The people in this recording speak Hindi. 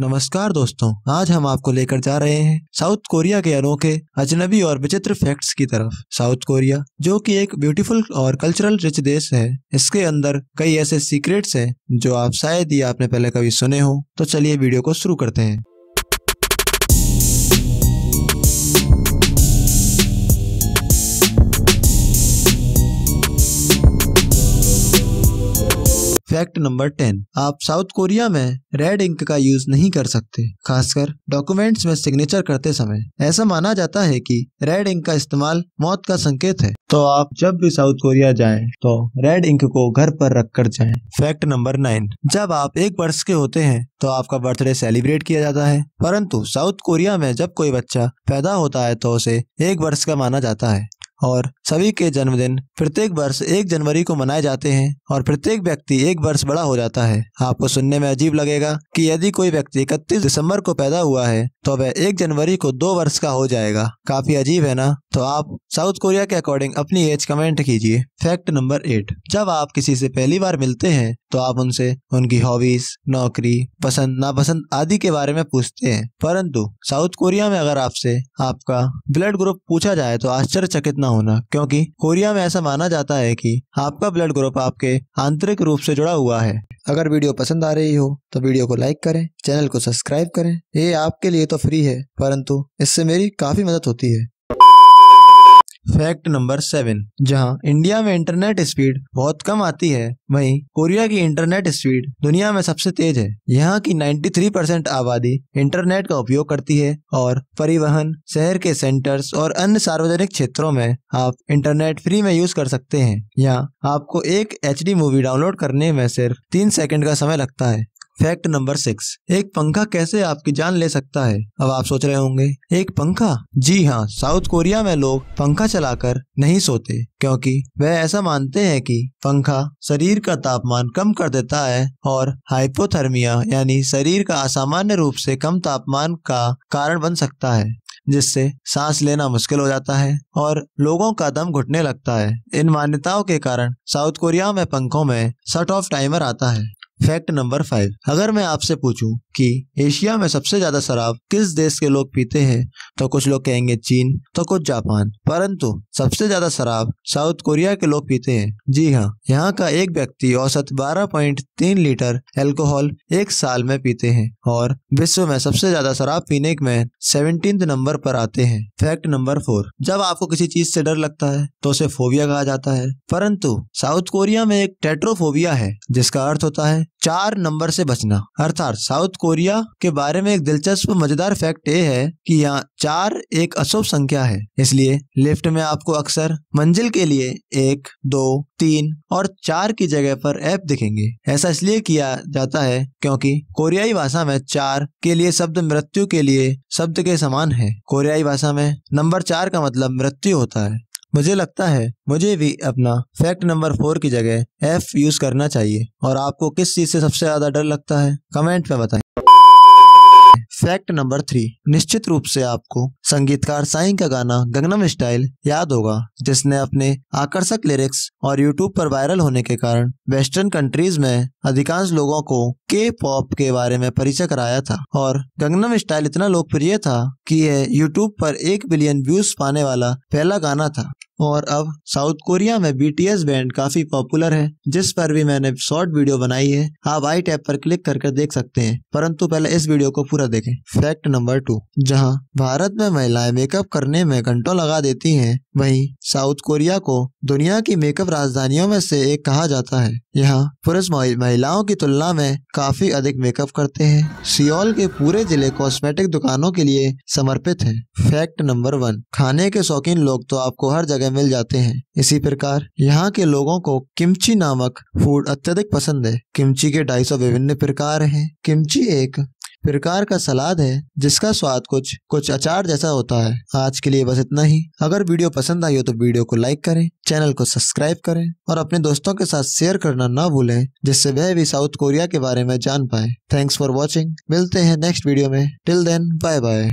नमस्कार दोस्तों आज हम आपको लेकर जा रहे हैं साउथ कोरिया के अनोखे अजनबी और विचित्र फैक्ट्स की तरफ साउथ कोरिया जो कि एक ब्यूटीफुल और कल्चरल रिच देश है इसके अंदर कई ऐसे सीक्रेट्स हैं जो आप शायद ही आपने पहले कभी सुने हो तो चलिए वीडियो को शुरू करते हैं फैक्ट नंबर टेन आप साउथ कोरिया में रेड इंक का यूज नहीं कर सकते खासकर डॉक्यूमेंट्स में सिग्नेचर करते समय ऐसा माना जाता है कि रेड इंक का इस्तेमाल मौत का संकेत है तो आप जब भी साउथ कोरिया जाएं तो रेड इंक को घर पर रख कर जाए फैक्ट नंबर नाइन जब आप एक वर्ष के होते हैं तो आपका बर्थडे सेलिब्रेट किया जाता है परंतु साउथ कोरिया में जब कोई बच्चा पैदा होता है तो उसे एक वर्ष का माना जाता है और सभी के जन्मदिन प्रत्येक वर्ष एक जनवरी को मनाए जाते हैं और प्रत्येक व्यक्ति एक वर्ष बड़ा हो जाता है आपको सुनने में अजीब लगेगा कि यदि कोई व्यक्ति इकतीस दिसंबर को पैदा हुआ है तो वह एक जनवरी को दो वर्ष का हो जाएगा काफी अजीब है ना तो आप साउथ कोरिया के अकॉर्डिंग अपनी एज कमेंट कीजिए फैक्ट नंबर एट जब आप किसी से पहली बार मिलते हैं तो आप उनसे उनकी हॉबीज नौकरी पसंद नापसंद आदि के बारे में पूछते हैं परंतु साउथ कोरिया में अगर आपसे आपका ब्लड ग्रुप पूछा जाए तो आश्चर्यचकित न होना क्योंकि कोरिया में ऐसा माना जाता है कि आपका ब्लड ग्रुप आपके आंतरिक रूप से जुड़ा हुआ है अगर वीडियो पसंद आ रही हो तो वीडियो को लाइक करें चैनल को सब्सक्राइब करें ये आपके लिए तो फ्री है परंतु इससे मेरी काफी मदद होती है फैक्ट नंबर सेवन जहां इंडिया में इंटरनेट स्पीड बहुत कम आती है वहीं कोरिया की इंटरनेट स्पीड दुनिया में सबसे तेज है यहाँ की 93 परसेंट आबादी इंटरनेट का उपयोग करती है और परिवहन शहर के सेंटर्स और अन्य सार्वजनिक क्षेत्रों में आप इंटरनेट फ्री में यूज कर सकते हैं यहाँ आपको एक एच मूवी डाउनलोड करने में सिर्फ तीन सेकेंड का समय लगता है फैक्ट नंबर सिक्स एक पंखा कैसे आपकी जान ले सकता है अब आप सोच रहे होंगे एक पंखा जी हाँ साउथ कोरिया में लोग पंखा चलाकर नहीं सोते क्योंकि वह ऐसा मानते हैं कि पंखा शरीर का तापमान कम कर देता है और हाइपोथर्मिया यानी शरीर का असामान्य रूप से कम तापमान का कारण बन सकता है जिससे सांस लेना मुश्किल हो जाता है और लोगों का दम घुटने लगता है इन मान्यताओं के कारण साउथ कोरिया में पंखों में शट ऑफ टाइमर आता है फैक्ट नंबर फाइव अगर मैं आपसे पूछूं कि एशिया में सबसे ज्यादा शराब किस देश के लोग पीते हैं तो कुछ लोग कहेंगे चीन तो कुछ जापान परंतु सबसे ज्यादा शराब साउथ कोरिया के लोग पीते हैं जी हाँ यहाँ का एक व्यक्ति औसत 12.3 लीटर एल्कोहल एक साल में पीते हैं और विश्व में सबसे ज्यादा शराब पीने में सेवनटीन नंबर पर आते हैं फैक्ट नंबर फोर जब आपको किसी चीज से डर लगता है तो उसे फोबिया कहा जाता है परंतु साउथ कोरिया में एक टेट्रोफोबिया है जिसका अर्थ होता है चार नंबर से बचना अर्थात साउथ कोरिया के बारे में एक दिलचस्प मजेदार फैक्ट ये है कि यहाँ चार एक अशुभ संख्या है इसलिए लिफ्ट में आपको अक्सर मंजिल के लिए एक दो तीन और चार की जगह पर ऐप दिखेंगे ऐसा इसलिए किया जाता है क्योंकि कोरियाई भाषा में चार के लिए शब्द मृत्यु के लिए शब्द के समान है कोरियाई भाषा में नंबर चार का मतलब मृत्यु होता है मुझे लगता है मुझे भी अपना फैक्ट नंबर फोर की जगह एफ यूज करना चाहिए और आपको किस चीज से सबसे ज्यादा डर लगता है कमेंट में बताएं फैक्ट नंबर थ्री निश्चित रूप से आपको संगीतकार साई का गाना गंगनम स्टाइल याद होगा जिसने अपने आकर्षक लिरिक्स और यूट्यूब पर वायरल होने के कारण वेस्टर्न कंट्रीज में अधिकांश लोगों को के पॉप के बारे में परिचय कराया था और गंगनम स्टाइल इतना लोकप्रिय था कि यह यूट्यूब पर एक बिलियन व्यूज पाने वाला पहला गाना था और अब साउथ कोरिया में बीटीएस बैंड काफी पॉपुलर है जिस पर भी मैंने शॉर्ट वीडियो बनाई है आप आई टैब पर क्लिक करके देख सकते हैं परंतु पहले इस वीडियो को पूरा देखें फैक्ट नंबर टू जहां भारत में महिलाएं मेकअप करने में घंटों लगा देती हैं वहीं साउथ कोरिया को दुनिया की मेकअप राजधानियों में से एक कहा जाता है यहाँ पुरुष महिलाओं की तुलना में काफी अधिक मेकअप करते हैं सियोल के पूरे जिले कॉस्मेटिक दुकानों के लिए समर्पित है फैक्ट नंबर वन खाने के शौकीन लोग तो आपको हर जगह जगह मिल जाते हैं इसी प्रकार यहाँ के लोगों को किमची नामक फूड अत्यधिक पसंद है किमची के ढाई सौ विभिन्न प्रकार हैं किमची एक प्रकार का सलाद है जिसका स्वाद कुछ कुछ अचार जैसा होता है आज के लिए बस इतना ही अगर वीडियो पसंद आई हो तो वीडियो को लाइक करें चैनल को सब्सक्राइब करें और अपने दोस्तों के साथ शेयर करना ना भूलें जिससे वह भी साउथ कोरिया के बारे में जान पाए थैंक्स फॉर वॉचिंग मिलते हैं नेक्स्ट वीडियो में टिल देन बाय बाय